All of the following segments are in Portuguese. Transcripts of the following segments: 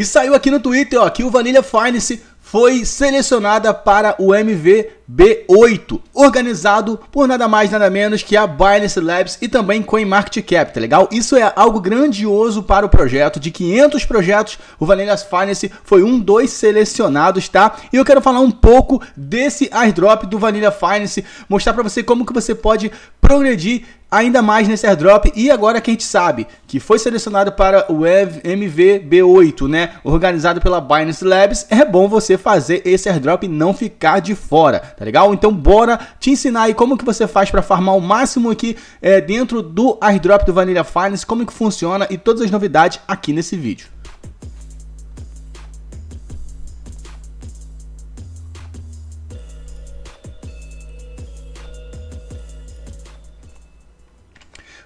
E saiu aqui no Twitter, ó, que o Vanilla Finance foi selecionada para o MVB8, organizado por nada mais nada menos que a Binance Labs e também CoinMarketCap, tá legal? Isso é algo grandioso para o projeto. De 500 projetos, o Vanilla Finance foi um dos selecionados, tá? E eu quero falar um pouco desse airdrop do Vanilla Finance, mostrar para você como que você pode progredir ainda mais nesse airdrop. E agora que a gente sabe que foi selecionado para o MVB8, né? Organizado pela Binance Labs, é bom você fazer esse airdrop não ficar de fora, tá legal? Então bora te ensinar aí como que você faz para farmar o máximo aqui é, dentro do airdrop do Vanilla Finance, como que funciona e todas as novidades aqui nesse vídeo.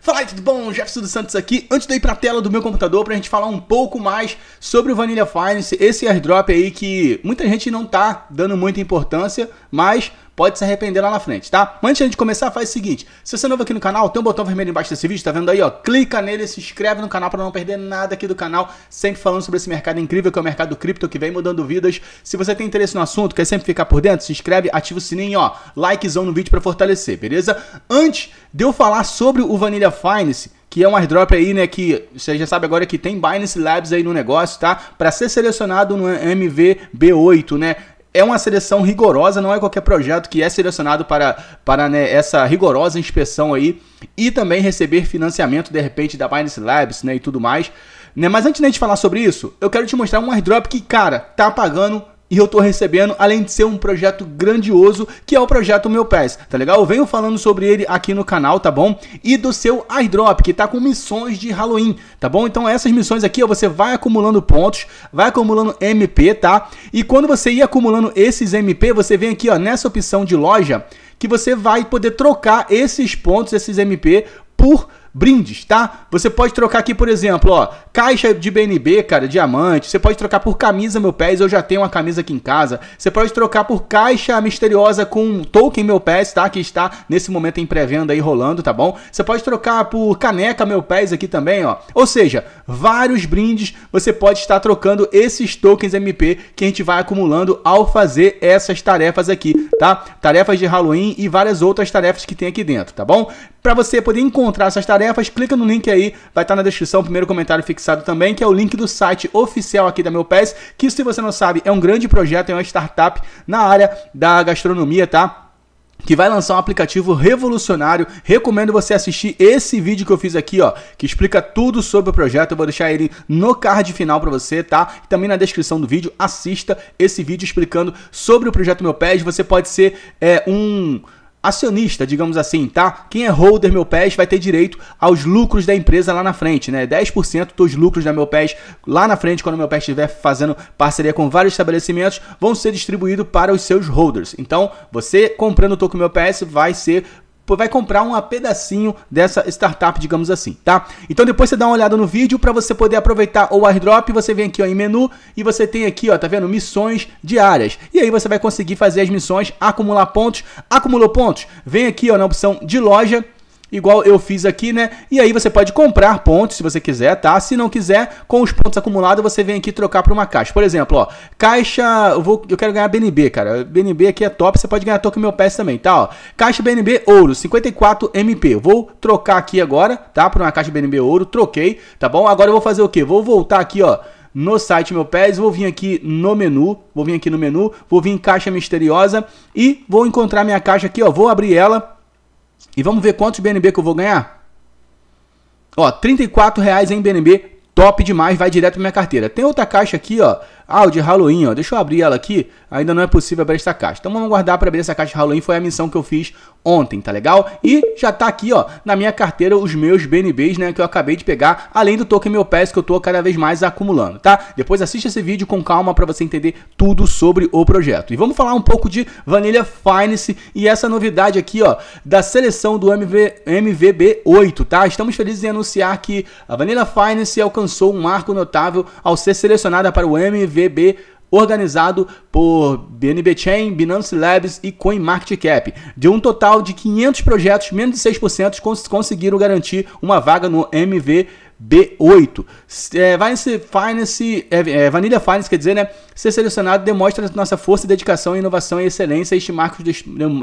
Fala aí, tudo bom? Jefferson dos Santos aqui. Antes de ir para a tela do meu computador para a gente falar um pouco mais sobre o Vanilla Finance, esse airdrop aí que muita gente não tá dando muita importância, mas pode se arrepender lá na frente, tá? Mas antes de começar, faz o seguinte: se você é novo aqui no canal, tem um botão vermelho embaixo desse vídeo, tá vendo aí, ó? Clica nele, se inscreve no canal para não perder nada aqui do canal, sempre falando sobre esse mercado incrível que é o mercado cripto que vem mudando vidas. Se você tem interesse no assunto, quer sempre ficar por dentro, se inscreve, ativa o sininho, ó, likezão no vídeo para fortalecer, beleza? Antes de eu falar sobre o Vanilla Finance, que é um airdrop aí, né, que você já sabe agora que tem Binance Labs aí no negócio, tá? Para ser selecionado no MVB8, né? é uma seleção rigorosa, não é qualquer projeto que é selecionado para, para né, essa rigorosa inspeção aí e também receber financiamento de repente da Binance Labs né, e tudo mais. Né? Mas antes de a gente falar sobre isso, eu quero te mostrar um airdrop que, cara, tá pagando e eu tô recebendo, além de ser um projeto grandioso, que é o projeto Meu Pés, tá legal? Eu venho falando sobre ele aqui no canal, tá bom? E do seu airdrop, que tá com missões de Halloween, tá bom? Então essas missões aqui, ó, você vai acumulando pontos, vai acumulando MP, tá? E quando você ir acumulando esses MP, você vem aqui, ó, nessa opção de loja, que você vai poder trocar esses pontos, esses MP, por brindes, tá? Você pode trocar aqui, por exemplo, ó, caixa de BNB, cara, diamante. Você pode trocar por camisa meu pés, eu já tenho uma camisa aqui em casa. Você pode trocar por caixa misteriosa com token meu pés, tá? Que está nesse momento em pré-venda aí rolando, tá bom? Você pode trocar por caneca meu pés aqui também, ó. Ou seja, vários brindes você pode estar trocando esses tokens MP que a gente vai acumulando ao fazer essas tarefas aqui, tá? Tarefas de Halloween e várias outras tarefas que tem aqui dentro, tá bom? Para você poder encontrar essas tarefas tarefas, clica no link aí, vai estar tá na descrição, primeiro comentário fixado também, que é o link do site oficial aqui da Meu Pés, que se você não sabe, é um grande projeto, é uma startup na área da gastronomia, tá? que vai lançar um aplicativo revolucionário. Recomendo você assistir esse vídeo que eu fiz aqui, ó, que explica tudo sobre o projeto. Eu vou deixar ele no card final para você, tá? E também na descrição do vídeo, assista esse vídeo explicando sobre o projeto Meu Pés. Você pode ser é, um acionista, digamos assim, tá? Quem é holder meu PES vai ter direito aos lucros da empresa lá na frente, né? 10% dos lucros da meu PES lá na frente, quando meu PES estiver fazendo parceria com vários estabelecimentos, vão ser distribuídos para os seus holders. Então, você comprando o token meu PS vai ser vai comprar um pedacinho dessa startup, digamos assim, tá? Então depois você dá uma olhada no vídeo para você poder aproveitar o airdrop, você vem aqui ó, em menu e você tem aqui, ó, tá vendo? Missões diárias. E aí você vai conseguir fazer as missões, acumular pontos, acumulou pontos, vem aqui ó, na opção de loja igual eu fiz aqui, né? E aí você pode comprar pontos se você quiser, tá? Se não quiser, com os pontos acumulados, você vem aqui trocar para uma caixa. Por exemplo, ó, caixa, eu, vou, eu quero ganhar BNB, cara. BNB aqui é top, você pode ganhar token meu PS também, tá? Ó, caixa BNB ouro, 54 MP. Eu vou trocar aqui agora, tá? para uma caixa BNB ouro, troquei, tá bom? Agora eu vou fazer o quê? Vou voltar aqui, ó no site meu pés, vou vir aqui no menu, vou vir aqui no menu, vou vir em caixa misteriosa e vou encontrar minha caixa aqui, ó, vou abrir ela e vamos ver quantos BNB que eu vou ganhar? Ó, R$ reais em BNB, top demais, vai direto pra minha carteira. Tem outra caixa aqui, ó, ah, o de Halloween, ó. Deixa eu abrir ela aqui. Ainda não é possível abrir essa caixa. Então vamos guardar para abrir essa caixa de Halloween. Foi a missão que eu fiz ontem, tá legal? E já tá aqui, ó, na minha carteira os meus BNBs, né, que eu acabei de pegar, além do token meu pass que eu tô cada vez mais acumulando, tá? Depois assista esse vídeo com calma para você entender tudo sobre o projeto. E vamos falar um pouco de Vanilla Finance e essa novidade aqui, ó, da seleção do MV, MVB8, tá? Estamos felizes em anunciar que a Vanilla Finance alcançou um marco notável ao ser selecionada para o MVB organizado por BNB Chain, Binance Labs e CoinMarketCap. De um total de 500 projetos, menos de 6% cons conseguiram garantir uma vaga no MVB B8. É, Finance, Finance, é, é, Vanilla Finance quer dizer, né? Ser selecionado demonstra nossa força, dedicação, inovação e excelência. Este marco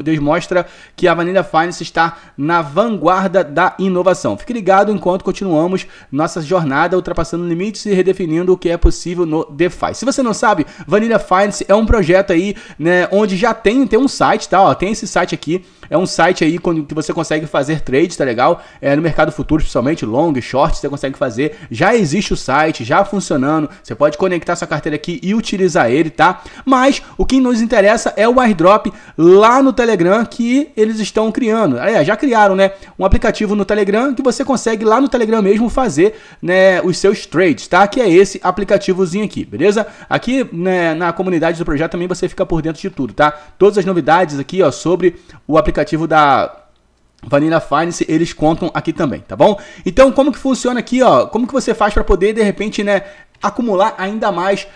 demonstra que a Vanilla Finance está na vanguarda da inovação. Fique ligado enquanto continuamos nossa jornada ultrapassando limites e redefinindo o que é possível no DeFi. Se você não sabe, Vanilla Finance é um projeto aí, né, onde já tem, tem um site, tá? Ó, tem esse site aqui é um site aí que você consegue fazer trades, tá legal? É, no mercado futuro, principalmente long, short, você consegue fazer. Já existe o site, já funcionando. Você pode conectar sua carteira aqui e utilizar ele, tá? Mas o que nos interessa é o airdrop lá no Telegram que eles estão criando. É, já criaram, né? Um aplicativo no Telegram que você consegue lá no Telegram mesmo fazer né, os seus trades, tá? Que é esse aplicativozinho aqui, beleza? Aqui né, na comunidade do projeto também você fica por dentro de tudo, tá? Todas as novidades aqui, ó, sobre o aplicativo aplicativo da Vanilla Finance, eles contam aqui também, tá bom? Então, como que funciona aqui, ó? Como que você faz para poder, de repente, né, acumular ainda mais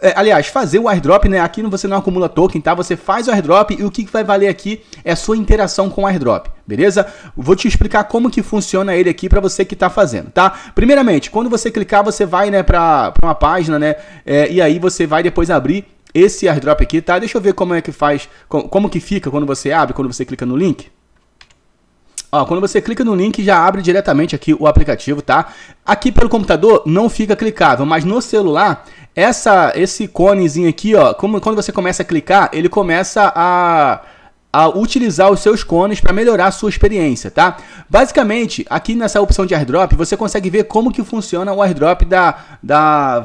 é, aliás, fazer o airdrop, né? Aqui você não acumula token, tá? Você faz o airdrop e o que vai valer aqui é sua interação com o airdrop, beleza? Vou te explicar como que funciona ele aqui para você que está fazendo, tá? Primeiramente, quando você clicar, você vai, né, para uma página, né? É, e aí você vai depois abrir esse airdrop aqui, tá? Deixa eu ver como é que faz, como que fica quando você abre, quando você clica no link. Ó, quando você clica no link, já abre diretamente aqui o aplicativo, tá? Aqui pelo computador não fica clicável, mas no celular, essa, esse conezinho aqui, ó, como, quando você começa a clicar, ele começa a, a utilizar os seus cones para melhorar a sua experiência, tá? Basicamente, aqui nessa opção de airdrop, você consegue ver como que funciona o airdrop da, da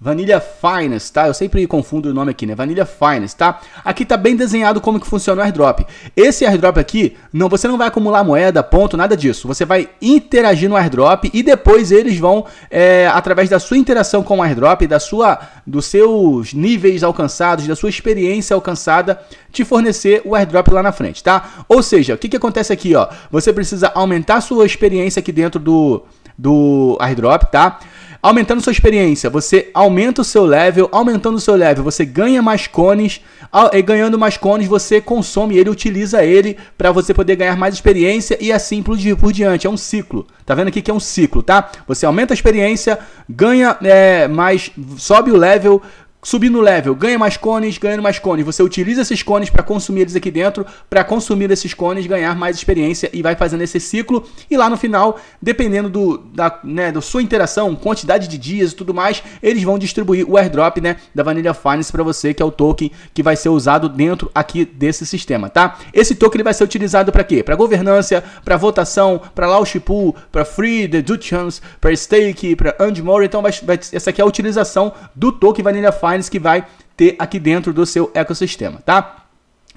Vanilla Finance, tá? Eu sempre confundo o nome aqui, né? Vanilla Finance, tá? Aqui tá bem desenhado como que funciona o airdrop. Esse airdrop aqui, não, você não vai acumular moeda, ponto, nada disso. Você vai interagir no airdrop e depois eles vão, é, através da sua interação com o airdrop, da sua, dos seus níveis alcançados, da sua experiência alcançada, te fornecer o airdrop lá na frente, tá? Ou seja, o que que acontece aqui, ó? Você precisa aumentar sua experiência aqui dentro do, do airdrop, tá? Aumentando sua experiência, você aumenta o seu level. Aumentando o seu level, você ganha mais cones. E ganhando mais cones, você consome ele, utiliza ele para você poder ganhar mais experiência e assim por, diante. É um ciclo. Tá vendo aqui que é um ciclo, tá? Você aumenta a experiência, ganha é, mais, sobe o level, subindo o level, ganha mais cones, ganhando mais cones. Você utiliza esses cones para consumir eles aqui dentro, para consumir esses cones, ganhar mais experiência e vai fazendo esse ciclo. E lá no final, dependendo do, da, né, da sua interação, quantidade de dias e tudo mais, eles vão distribuir o airdrop né, da Vanilla Finance para você, que é o token que vai ser usado dentro aqui desse sistema, tá? Esse token ele vai ser utilizado para quê? Para governança, para votação, para launch pool, para free deductions, para stake, para and more. Então, vai, vai, essa aqui é a utilização do token Vanilla Finance que vai ter aqui dentro do seu ecossistema, tá?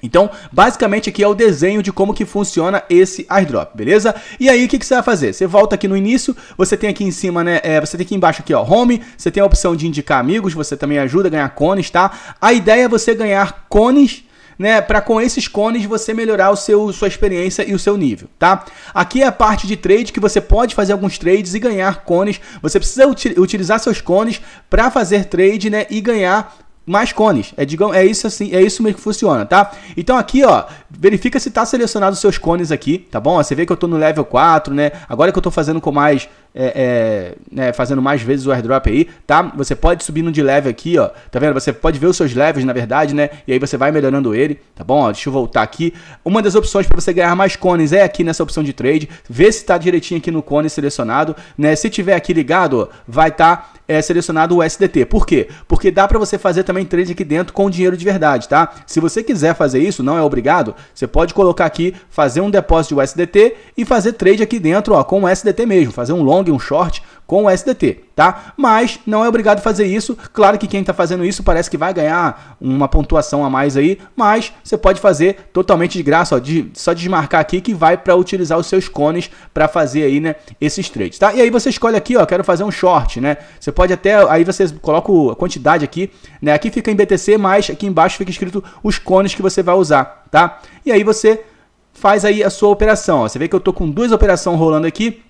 Então, basicamente aqui é o desenho de como que funciona esse airdrop, beleza? E aí, o que, que, você vai fazer? Você volta aqui no início, você tem aqui em cima, né? É, você tem aqui embaixo aqui, ó, home, você tem a opção de indicar amigos, você também ajuda a ganhar cones, tá? A ideia é você ganhar cones né, para com esses cones você melhorar o seu sua experiência e o seu nível, tá? Aqui é a parte de trade que você pode fazer alguns trades e ganhar cones. Você precisa utilizar seus cones para fazer trade, né, e ganhar mais cones. É, digamos, é isso assim, é isso mesmo que funciona, tá? Então aqui, ó, verifica se tá selecionado os seus cones aqui, tá bom? você vê que eu tô no level 4, né? Agora que eu tô fazendo com mais, é, é, né, fazendo mais vezes o airdrop aí, tá? Você pode subindo de level aqui, ó, tá vendo? Você pode ver os seus levels, na verdade, né? E aí você vai melhorando ele, tá bom? Ó, deixa eu voltar aqui. Uma das opções para você ganhar mais cones é aqui nessa opção de trade. Vê se tá direitinho aqui no cone selecionado, né? Se tiver aqui ligado, ó, vai estar tá, é, selecionado o SDT. Por quê? Porque dá para você fazer também também trade aqui dentro com dinheiro de verdade, tá? Se você quiser fazer isso, não é obrigado, você pode colocar aqui, fazer um depósito de USDT e fazer trade aqui dentro ó, com o SDT mesmo, fazer um long, um short, com o SDT, tá? Mas não é obrigado a fazer isso. Claro que quem está fazendo isso parece que vai ganhar uma pontuação a mais aí, mas você pode fazer totalmente de graça, ó, de, só desmarcar aqui que vai para utilizar os seus cones para fazer aí, né, esses trades, tá? E aí você escolhe aqui, ó, quero fazer um short, né? Você pode até aí você coloca a quantidade aqui, né? Aqui fica em BTC, mas aqui embaixo fica escrito os cones que você vai usar, tá? E aí você faz aí a sua operação, ó. Você vê que eu tô com duas operações rolando aqui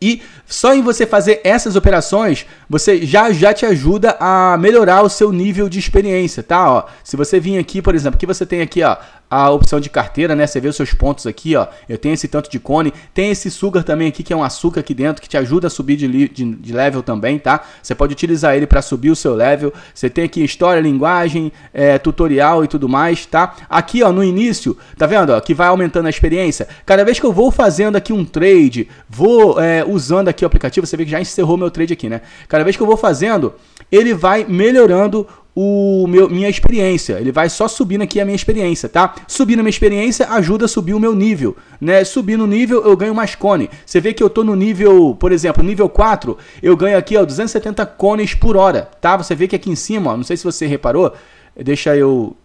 e só em você fazer essas operações, você já já te ajuda a melhorar o seu nível de experiência, tá? Ó, se você vir aqui, por exemplo, que você tem aqui, ó, a opção de carteira, né? Você vê os seus pontos aqui, ó. Eu tenho esse tanto de cone, tem esse sugar também aqui, que é um açúcar aqui dentro, que te ajuda a subir de, de, de level também, tá? Você pode utilizar ele para subir o seu level. Você tem aqui história, linguagem, é, tutorial e tudo mais, tá? Aqui, ó, no início, tá vendo, ó, que vai aumentando a experiência. Cada vez que eu vou fazendo aqui um trade, vou é, usando aqui o aplicativo, você vê que já encerrou meu trade aqui, né? Cada vez que eu vou fazendo, ele vai melhorando o meu, minha experiência. Ele vai só subindo aqui a minha experiência, tá? Subindo a minha experiência ajuda a subir o meu nível, né? Subindo o nível, eu ganho mais cone. Você vê que eu tô no nível, por exemplo, nível 4, eu ganho aqui, ó, 270 cones por hora, tá? Você vê que aqui em cima, ó, não sei se você reparou, deixa eu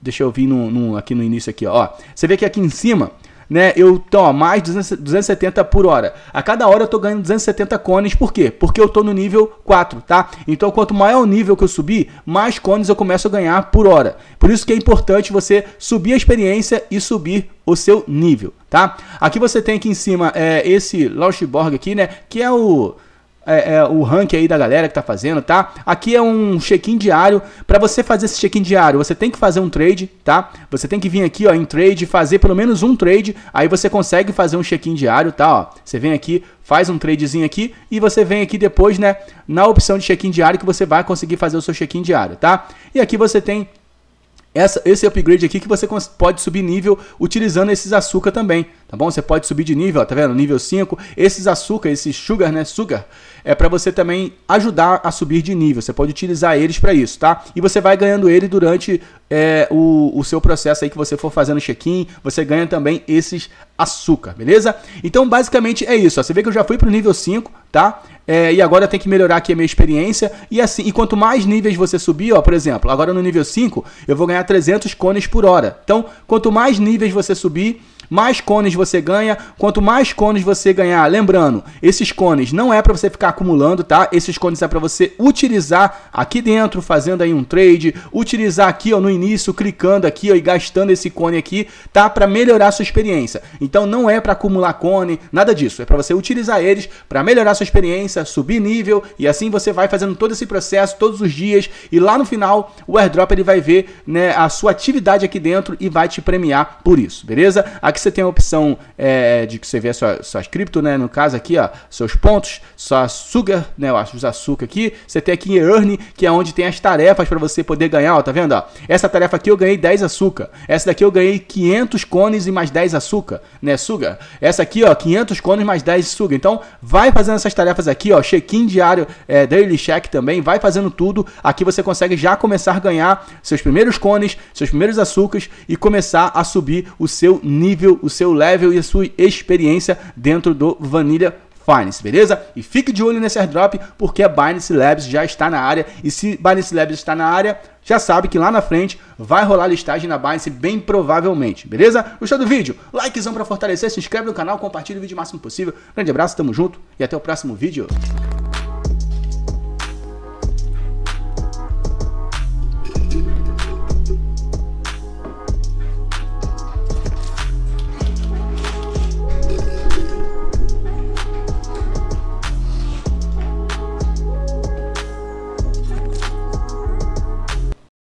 deixa eu vir no, no aqui no início aqui, ó. Você vê que aqui em cima né? Eu tô então, ó, mais 270 por hora. A cada hora eu tô ganhando 270 cones, por quê? Porque eu tô no nível 4, tá? Então quanto maior o nível que eu subir, mais cones eu começo a ganhar por hora. Por isso que é importante você subir a experiência e subir o seu nível, tá? Aqui você tem aqui em cima é, esse Lauschborg aqui, né? Que é o é, é, o ranking aí da galera que tá fazendo, tá? Aqui é um check-in diário. Para você fazer esse check-in diário, você tem que fazer um trade, tá? Você tem que vir aqui, ó, em trade, fazer pelo menos um trade, aí você consegue fazer um check-in diário, tá? Ó, você vem aqui, faz um tradezinho aqui e você vem aqui depois, né, na opção de check-in diário que você vai conseguir fazer o seu check-in diário, tá? E aqui você tem essa, esse upgrade aqui que você pode subir nível utilizando esses açúcar também, tá bom? Você pode subir de nível, ó, tá vendo? Nível 5. Esses açúcar, esse sugar, né? Sugar, é para você também ajudar a subir de nível. Você pode utilizar eles para isso, tá? E você vai ganhando ele durante é, o, o seu processo aí que você for fazendo check-in. Você ganha também esses açúcar, beleza? Então, basicamente é isso. Ó. Você vê que eu já fui pro nível 5, tá? É, e agora tem que melhorar aqui a minha experiência. E assim, e quanto mais níveis você subir, ó, por exemplo, agora no nível 5, eu vou ganhar 300 cones por hora. Então, quanto mais níveis você subir, mais cones você ganha. Quanto mais cones você ganhar, lembrando, esses cones não é para você ficar acumulando, tá? Esses cones é para você utilizar aqui dentro, fazendo aí um trade, utilizar aqui ó, no início, clicando aqui ó, e gastando esse cone aqui, tá? Para melhorar sua experiência. Então não é para acumular cone, nada disso. É para você utilizar eles para melhorar sua experiência, subir nível e assim você vai fazendo todo esse processo todos os dias e lá no final o airdrop ele vai ver né, a sua atividade aqui dentro e vai te premiar por isso, beleza? Aqui você tem a opção é, de que você vê sua, suas cripto, né? No caso aqui, ó, seus pontos, sua sugar, né? Os açúcar aqui. Você tem aqui Earn, que é onde tem as tarefas para você poder ganhar, ó, tá vendo? Ó, essa tarefa aqui eu ganhei 10 açúcar. Essa daqui eu ganhei 500 cones e mais 10 açúcar, né? Sugar. Essa aqui, ó, 500 cones mais 10 sugar. Então, vai fazendo essas tarefas aqui, ó. Check-in diário, é, daily check também. Vai fazendo tudo. Aqui você consegue já começar a ganhar seus primeiros cones, seus primeiros açúcares e começar a subir o seu nível o seu level e a sua experiência dentro do Vanilla Finance, beleza? E fique de olho nesse airdrop, porque a Binance Labs já está na área. E se Binance Labs está na área, já sabe que lá na frente vai rolar listagem na Binance, bem provavelmente, beleza? Gostou do vídeo? Likezão para fortalecer, se inscreve no canal, compartilha o vídeo o máximo possível. Grande abraço, tamo junto e até o próximo vídeo.